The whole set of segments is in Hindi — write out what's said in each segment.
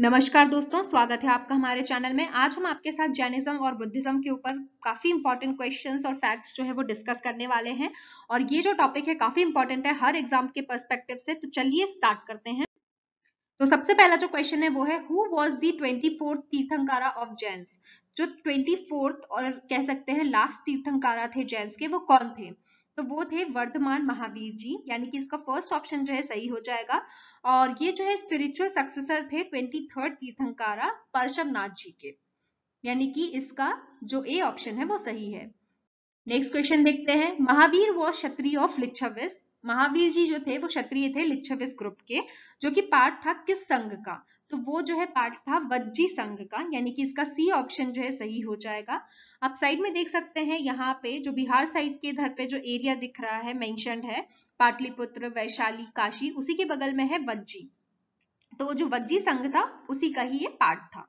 नमस्कार दोस्तों स्वागत है आपका हमारे चैनल में आज हम आपके साथ जैनिज्म और बुद्धिज्म के ऊपर काफी इंपॉर्टेंट क्वेश्चंस और फैक्ट्स जो है वो डिस्कस करने वाले हैं और ये जो टॉपिक है काफी इंपॉर्टेंट है हर एग्जाम के पर्सपेक्टिव से तो चलिए स्टार्ट करते हैं तो सबसे पहला जो क्वेश्चन है वो है who was the twenty fourth Tirthankara of Jains जो ट्वेंटी और कह सकते हैं लास्ट तीर्थंकारा थे जैंस के वो कौन थे तो वो थे वर्धमान महावीर जी यानी कि इसका फर्स्ट ऑप्शन जो है सही हो जाएगा और ये जो है स्पिरिचुअल सक्सेसर थे ट्वेंटी थर्ड तीर्थंकारा परशवनाथ जी के यानी कि इसका जो ए ऑप्शन है वो सही है नेक्स्ट क्वेश्चन देखते हैं महावीर वो क्षत्रिय ऑफ लिच्छविस महावीर जी जो थे वो क्षत्रिय थे लिच्छविस ग्रुप के जो कि पार्ट था किस संघ का तो वो जो है पाठ था वज्जी संघ का यानी कि इसका सी ऑप्शन जो है सही हो जाएगा आप साइड में देख सकते हैं यहाँ पे जो बिहार साइड के इधर पे जो एरिया दिख रहा है मैंशन है पाटलिपुत्र वैशाली काशी उसी के बगल में है वज्जी तो जो वज्जी संघ था उसी का ही ये पार्ट था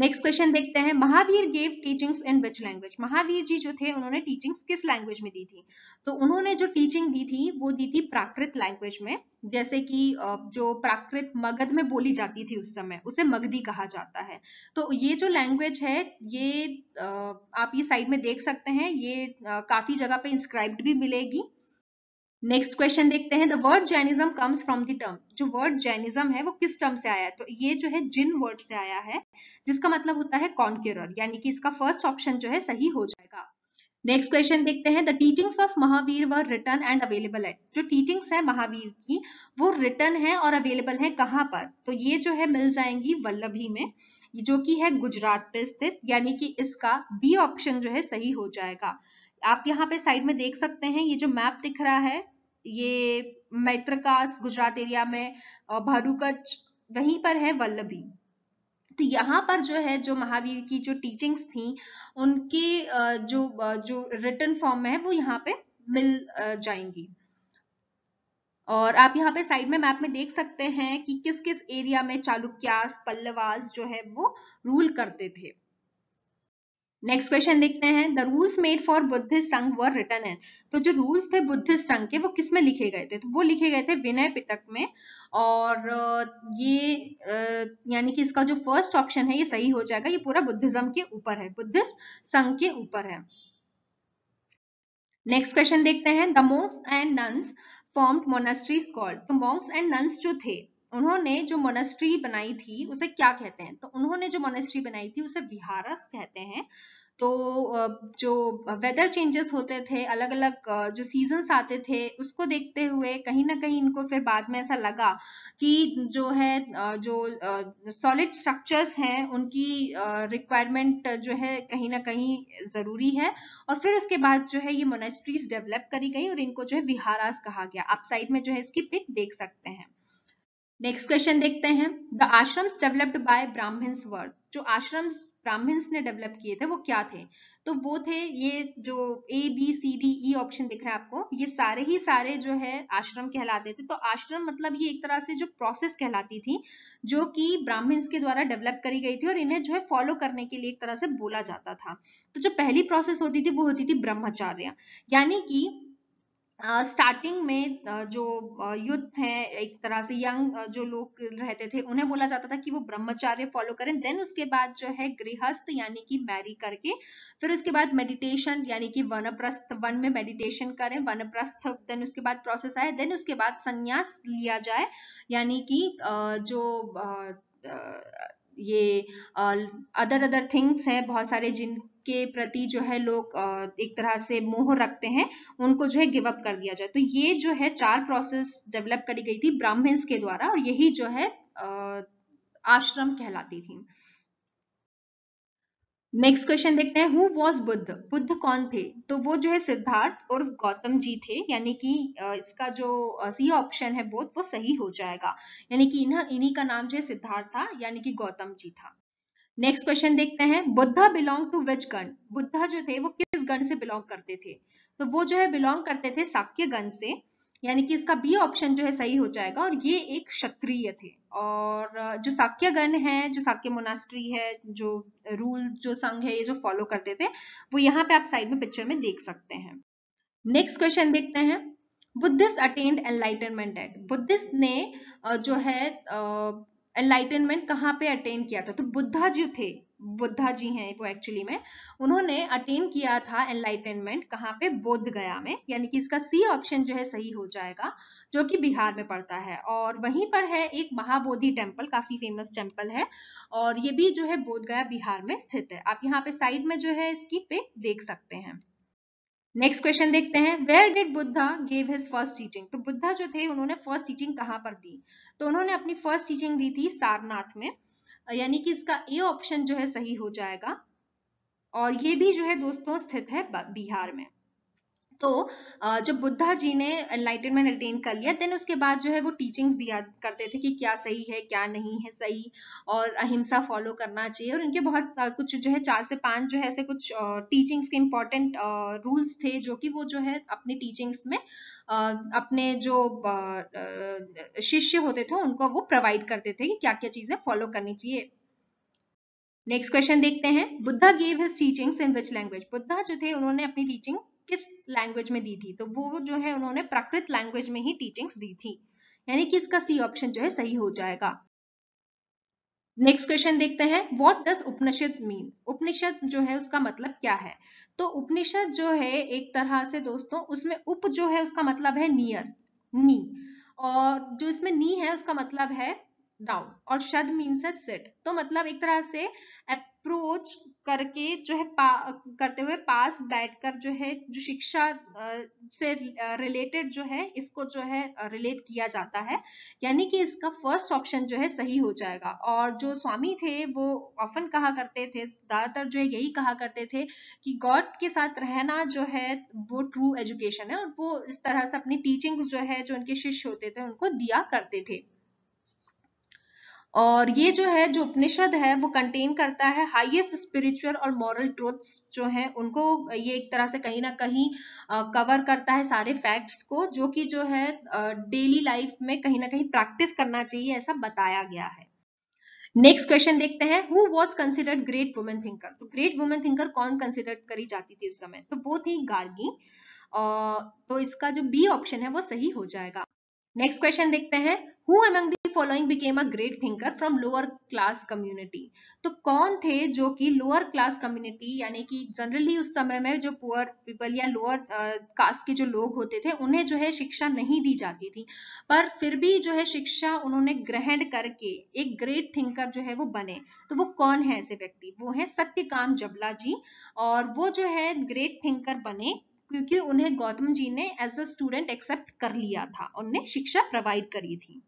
नेक्स्ट क्वेश्चन देखते हैं Mahavir gave teachings in which language Mahavir ji जो थे उन्होंने टीचिंग्स किस लैंग्वेज में दी थी तो उन्होंने जो टीचिंग दी थी वो दी थी प्राकृत लैंग्वेज में जैसे कि जो प्राकृत मगध में बोली जाती थी उस समय उसे मगधी कहा जाता है तो ये जो लैंग्वेज है ये आप ये साइड में देख सकते हैं ये काफ़ी जगह पे इंस्क्राइब्ड भी मिलेगी नेक्स्ट क्वेश्चन देखते हैं the word Jainism comes from the term जो वर्ड जैनिज्म है वो किस टर्म से आया है तो ये जो है जिन वर्ड से आया है जिसका मतलब होता है कॉन्क्यूरर यानी कि इसका फर्स्ट ऑप्शन जो है सही हो जाएगा नेक्स्ट क्वेश्चन देखते हैं the teachings of Mahavir were written and available है जो टीचिंग्स है महावीर की वो रिटर्न है और अवेलेबल है कहाँ पर तो ये जो है मिल जाएंगी वल्लभी में जो कि है गुजरात पे स्थित यानी कि इसका बी ऑप्शन जो है सही हो जाएगा आप यहाँ पे साइड में देख सकते हैं ये जो मैप दिख रहा है ये मैत्रकास गुजरात एरिया में भारूकच वहीं पर है वल्लभी तो यहाँ पर जो है जो महावीर की जो टीचिंग्स थी उनके जो जो रिटर्न फॉर्म में है वो यहाँ पे मिल जाएंगी और आप यहाँ पे साइड में मैप में देख सकते हैं कि किस किस एरिया में चालुक्यास पल्लवास जो है वो रूल करते थे नेक्स्ट क्वेश्चन देखते हैं the rules made for Buddhist Sangha were return इन तो जो रूल्स थे बुद्धिस्ट संघ के वो किस में लिखे गए थे तो वो लिखे गए थे विनय पिटक में और ये यानी कि इसका जो फर्स्ट ऑप्शन है ये सही हो जाएगा ये पूरा बुद्धिज्म के ऊपर है बुद्धिस्ट संघ के ऊपर है नेक्स्ट क्वेश्चन देखते हैं the monks and nuns formed monasteries called तो मोक्स एंड नंस जो थे उन्होंने जो मोनेस्ट्री बनाई थी उसे क्या कहते हैं तो उन्होंने जो मोनेस्ट्री बनाई थी उसे विहारस कहते हैं तो जो वेदर चेंजेस होते थे अलग अलग जो सीजन्स आते थे उसको देखते हुए कहीं ना कहीं इनको फिर बाद में ऐसा लगा कि जो है जो सॉलिड स्ट्रक्चर्स हैं उनकी रिक्वायरमेंट जो है कहीं ना कहीं ज़रूरी है और फिर उसके बाद जो है ये मोनेस्ट्रीज डेवलप करी गई और इनको जो है विहारास कहा गया आप साइड में जो है इसकी पिक देख सकते हैं नेक्स्ट क्वेश्चन देखते हैं the ashrams developed by Brahmans word जो आश्रम्स ब्राह्मण्स ने डेवलप किए थे वो क्या थे तो वो थे ये जो A B C D E option दिख रहा है आपको ये सारे ही सारे जो है आश्रम कहलाते थे तो आश्रम मतलब ये एक तरह से जो प्रोसेस कहलाती थी जो कि ब्राह्मण्स के द्वारा डेवलप करी गई थी और इन्हें जो है फॉलो करने के लिए एक तरह से बोला जाता था तो जो पहली प्रोसेस होती थी वो होती थी ब्रह्मचार्य यानी कि स्टार्टिंग में जो युद्ध हैं एक तरह से यंग जो लोग रहते थे उन्हें बोला जाता था कि वो ब्रह्मचार्य फॉलो करें देन उसके बाद जो है गृहस्थ यानी कि मैरी करके फिर उसके बाद मेडिटेशन यानी कि वनप्रस्थ वन में मेडिटेशन करें वनप्रस्थ देन उसके बाद प्रोसेस आए देन उसके बाद संन्यास लिया जाए यानी कि जो ये अदर अदर थिंग्स हैं बहुत सारे जिन के प्रति जो है लोग एक तरह से मोह रखते हैं उनको जो है गिव अप कर दिया जाए तो ये जो है चार प्रोसेस डेवलप करी गई थी ब्राह्मण्स के द्वारा और यही जो है आश्रम कहलाती थी नेक्स्ट क्वेश्चन देखते हैं हु वॉज बुद्ध बुद्ध कौन थे तो वो जो है सिद्धार्थ उर्फ गौतम जी थे यानी कि इसका जो सी ऑप्शन है बोध वो सही हो जाएगा यानी कि इन्हीं का नाम जो है सिद्धार्थ था यानी कि गौतम जी था नेक्स्ट क्वेश्चन देखते हैं बुद्धा बिलोंग टू विच गण बुद्धा जो थे वो किस गण से बिलोंग करते थे तो वो जो है बिलोंग करते थे साक्य गण से यानी कि इसका बी ऑप्शन जो है सही हो जाएगा और ये एक क्षत्रिय थे और जो साक्य गण है जो साक्य मोनास्ट्री है जो रूल जो संघ है ये जो फॉलो करते थे वो यहाँ पे आप साइड में पिक्चर में देख सकते हैं नेक्स्ट क्वेश्चन देखते हैं Buddhist attained enlightenment at Buddhist ने जो है एनलाइटनमेंट कहाँ पे अटेन किया था तो बुद्धा जी थे बुद्धा जी हैं वो एक्चुअली में उन्होंने अटेन किया था एनलाइटनमेंट कहाँ पे बोध गया में यानी कि इसका सी ऑप्शन जो है सही हो जाएगा जो कि बिहार में पड़ता है और वहीं पर है एक महाबोधि टेम्पल काफी फेमस टेम्पल है और ये भी जो है बोध गया बिहार में स्थित है आप यहाँ पे साइड में जो है इसकी पिक देख सकते हैं नेक्स्ट क्वेश्चन देखते हैं where did Buddha gave his first teaching तो बुद्धा जो थे उन्होंने फर्स्ट टीचिंग कहाँ पर दी तो उन्होंने अपनी फर्स्ट टीचिंग दी थी सारनाथ में यानी कि इसका ए ऑप्शन जो है सही हो जाएगा और ये भी जो है दोस्तों स्थित है बिहार में तो जब बुद्धा जी ने एनलाइटनमेंट अटेन कर लिया देन उसके बाद जो है वो टीचिंग्स दिया करते थे कि क्या सही है क्या नहीं है सही और अहिंसा फॉलो करना चाहिए और उनके बहुत कुछ जो है चार से पांच जो है ऐसे कुछ टीचिंग्स के इम्पोर्टेंट रूल्स थे जो कि वो जो है अपनी टीचिंग्स में अपने जो शिष्य होते थे उनको वो प्रोवाइड करते थे कि क्या क्या चीज़ें फॉलो करनी चाहिए नेक्स्ट क्वेश्चन देखते हैं Buddha gave his teachings in which language Buddha जो थे उन्होंने अपनी टीचिंग किस लैंग्वेज में दी थी तो वो जो है उन्होंने प्राकृत लैंग्वेज में ही टीचिंग्स दी थी यानी कि इसका सी ऑप्शन जो है सही हो जाएगा नेक्स्ट क्वेश्चन देखते हैं व्हाट डस उपनिषद मीन उपनिषद जो है उसका मतलब क्या है तो उपनिषद जो है एक तरह से दोस्तों उसमें उप जो है उसका मतलब है नियर नी और जो इसमें नी है उसका मतलब है डाउन और शद मीन्स है सेट तो मतलब एक तरह से अप्रोच करके जो है पा, करते हुए पास बैठकर जो है जो शिक्षा से रिलेटेड जो है इसको जो है रिलेट किया जाता है यानी कि इसका फर्स्ट ऑप्शन जो है सही हो जाएगा और जो स्वामी थे वो ऑफन कहा करते थे ज़्यादातर जो है यही कहा करते थे कि गॉड के साथ रहना जो है वो ट्रू एजुकेशन है और वो इस तरह से अपनी टीचिंग्स जो है जो उनके शिष्य होते थे उनको दिया करते थे और ये जो है जो उपनिषद है वो कंटेन करता है हाईएस्ट स्पिरिचुअल और मॉरल ट्रूथ्स जो हैं उनको ये एक तरह से कहीं ना कहीं कवर करता है सारे फैक्ट्स को जो कि जो है डेली लाइफ में कहीं ना कहीं प्रैक्टिस करना चाहिए ऐसा बताया गया है नेक्स्ट क्वेश्चन देखते हैं who was considered great women thinker तो ग्रेट वुमेन थिंकर कौन कंसिडर करी जाती थी उस समय तो वो थी गार्गी तो इसका जो बी ऑप्शन है वो सही हो जाएगा नेक्स्ट क्वेश्चन देखते हैं who among following became a great thinker from lower class community तो कौन थे जो कि लोअर क्लास कम्युनिटी यानी कि जनरली उस समय में जो पुअर पीपल या लोअर कास्ट के जो लोग होते थे उन्हें जो है शिक्षा नहीं दी जाती थी पर फिर भी जो है शिक्षा उन्होंने ग्रहण करके एक ग्रेट थिंकर जो है वो बने तो वो कौन है ऐसे व्यक्ति वो है सत्यकाम जबला जी और वो जो है ग्रेट थिंकर बने क्योंकि उन्हें गौतम जी ने एज अ स्टूडेंट एक्सेप्ट कर लिया था उन्हें शिक्षा प्रोवाइड करी थी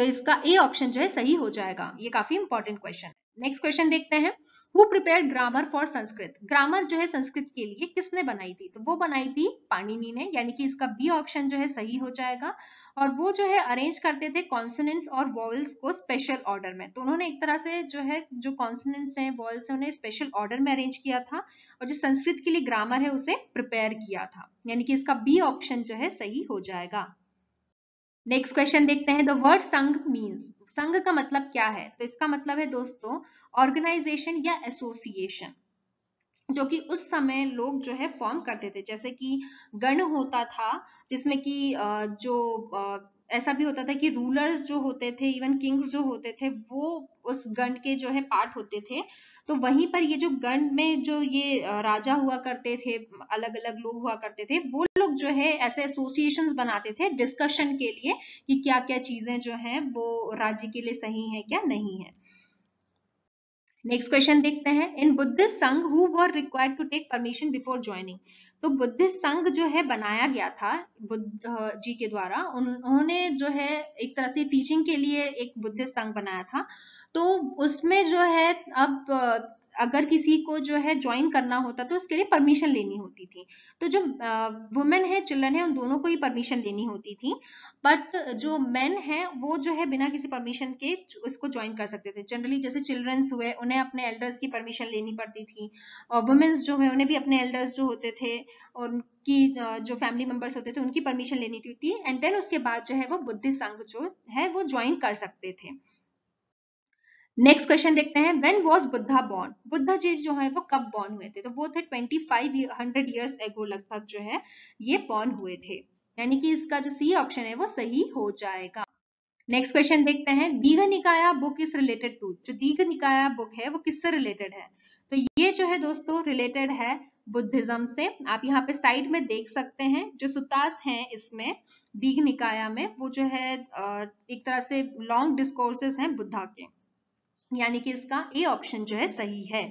तो इसका ए ऑप्शन जो है सही हो जाएगा ये काफी इंपॉर्टेंट क्वेश्चन है नेक्स्ट क्वेश्चन देखते हैं who prepared grammar for Sanskrit grammar जो है संस्कृत के लिए किसने बनाई थी तो वो बनाई थी पाणिनी ने यानी कि इसका बी ऑप्शन जो है सही हो जाएगा और वो जो है अरेंज करते थे कॉन्सोनेंट्स और वॉवल्स को स्पेशल ऑर्डर में तो उन्होंने एक तरह से जो है जो कॉन्सोनेंट्स हैं वॉवल्स हैं उन्हें स्पेशल ऑर्डर में अरेंज किया था और जो संस्कृत के लिए ग्रामर है उसे प्रिपेयर किया था यानी कि इसका बी ऑप्शन जो है सही हो जाएगा नेक्स्ट क्वेश्चन देखते हैं द वर्ड संघ मीन्स संघ का मतलब क्या है तो इसका मतलब है दोस्तों ऑर्गेनाइजेशन या एसोसिएशन जो कि उस समय लोग जो है फॉर्म करते थे जैसे कि गण होता था जिसमें कि जो ऐसा भी होता था कि रूलर्स जो होते थे इवन किंग्स जो होते थे वो उस गण के जो है पार्ट होते थे तो वहीं पर ये जो गण में जो ये राजा हुआ करते थे अलग अलग लोग हुआ करते थे वो लोग जो है ऐसे एसोसिएशन बनाते थे डिस्कशन के लिए कि क्या क्या चीजें जो है वो राज्य के लिए सही है क्या नहीं है नेक्स्ट क्वेश्चन देखते हैं in Buddhist Sangha who were required to take permission before joining तो बुद्धिस्ट संघ जो है बनाया गया था बुद्ध जी के द्वारा उन्होंने जो है एक तरह से टीचिंग के लिए एक बुद्धिस्ट संघ बनाया था तो उसमें जो है अब अगर किसी को जो है ज्वाइन करना होता तो उसके लिए परमिशन लेनी होती थी तो जो वुमेन है चिल्ड्रन है उन दोनों को ही परमिशन लेनी होती थी बट जो मेन है वो जो है बिना किसी परमिशन के उसको ज्वाइन कर सकते थे जनरली जैसे चिल्ड्रंस हुए उन्हें अपने एल्डर्स की परमिशन लेनी पड़ती थी और वुमेन्स जो है उन्हें भी अपने एल्डर्स जो होते थे और उनकी जो फैमिली मेंबर्स होते थे उनकी परमिशन लेनी थी एंड देन उसके बाद जो है वो बुद्धिस्ट संघ जो है वो ज्वाइन कर सकते थे नेक्स्ट क्वेश्चन देखते हैं when was Buddha born Buddha ji जो है वो कब बॉर्न हुए थे तो वो थे twenty five hundred years ago लगभग जो है ये बॉर्न हुए थे यानी कि इसका जो सी ऑप्शन है वो सही हो जाएगा नेक्स्ट क्वेश्चन देखते हैं Digha Nikaya book is related to जो दीघ निकाया बुक है वो किससे रिलेटेड है तो ये जो है दोस्तों रिलेटेड है बुद्धिज्म से आप यहाँ पे साइड में देख सकते हैं जो सुतास हैं इसमें दीघ निकाया में वो जो है एक तरह से लॉन्ग डिस्कोर्सेस हैं बुद्धा के यानी कि इसका ए ऑप्शन जो है सही है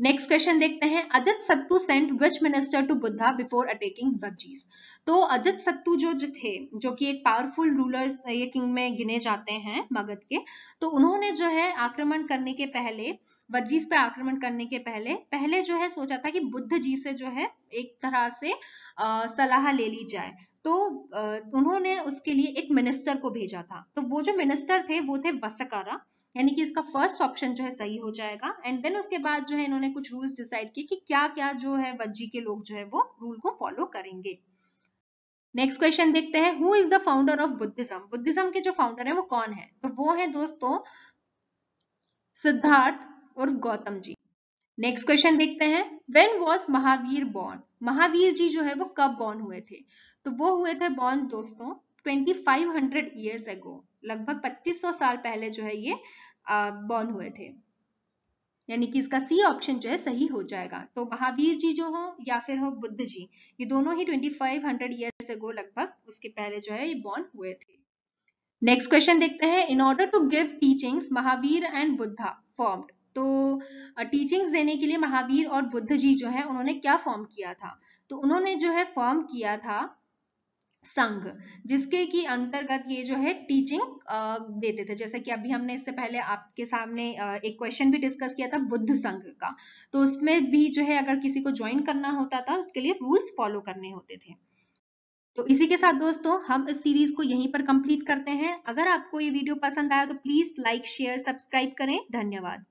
नेक्स्ट क्वेश्चन देखते हैं Ajatashatru sent which minister to Buddha before attacking बगजीज तो अजित सत्तू जो थे जो कि एक पावरफुल रूलर्स ये किंग में गिने जाते हैं मगध के तो उन्होंने जो है आक्रमण करने के पहले वजीज पे आक्रमण करने के पहले पहले जो है सोचा था कि बुद्ध जी से जो है एक तरह से आ, सलाह ले ली जाए तो आ, उन्होंने उसके लिए एक मिनिस्टर को भेजा था तो वो जो मिनिस्टर थे वो थे वसकारा यानी कि इसका फर्स्ट ऑप्शन जो है सही हो जाएगा एंड देन उसके बाद जो है इन्होंने कुछ रूल्स डिसाइड किए कि क्या क्या जो है वज्जी के लोग जो है वो रूल को फॉलो करेंगे नेक्स्ट क्वेश्चन देखते हैं who is the founder of Buddhism Buddhism के जो फाउंडर है वो कौन है तो वो है दोस्तों सिद्धार्थ और गौतम जी नेक्स्ट क्वेश्चन देखते हैं when was Mahavir born Mahavir ji जो है वो कब बॉर्न हुए थे तो वो हुए थे बॉर्न दोस्तों 2500 इयर्स एगो लगभग 2500 साल पहले जो है ये बॉर्न हुए थे यानी कि इसका सी ऑप्शन जो है सही हो जाएगा तो महावीर जी जो हो या फिर हो बुद्ध जी ये दोनों ही 2500 से गो लगभग उसके पहले जो है ये बॉर्न हुए थे नेक्स्ट क्वेश्चन देखते हैं in order to give teachings Mahavir and Buddha formed तो टीचिंग्स देने के लिए महावीर और बुद्ध जी जो है उन्होंने क्या फॉर्म किया था तो उन्होंने जो है फॉर्म किया था संघ जिसके की अंतर्गत ये जो है टीचिंग देते थे जैसे कि अभी हमने इससे पहले आपके सामने एक क्वेश्चन भी डिस्कस किया था बुद्ध संघ का तो उसमें भी जो है अगर किसी को ज्वाइन करना होता था उसके लिए रूल्स फॉलो करने होते थे तो इसी के साथ दोस्तों हम इस सीरीज को यहीं पर कंप्लीट करते हैं अगर आपको ये वीडियो पसंद आया तो प्लीज लाइक शेयर सब्सक्राइब करें धन्यवाद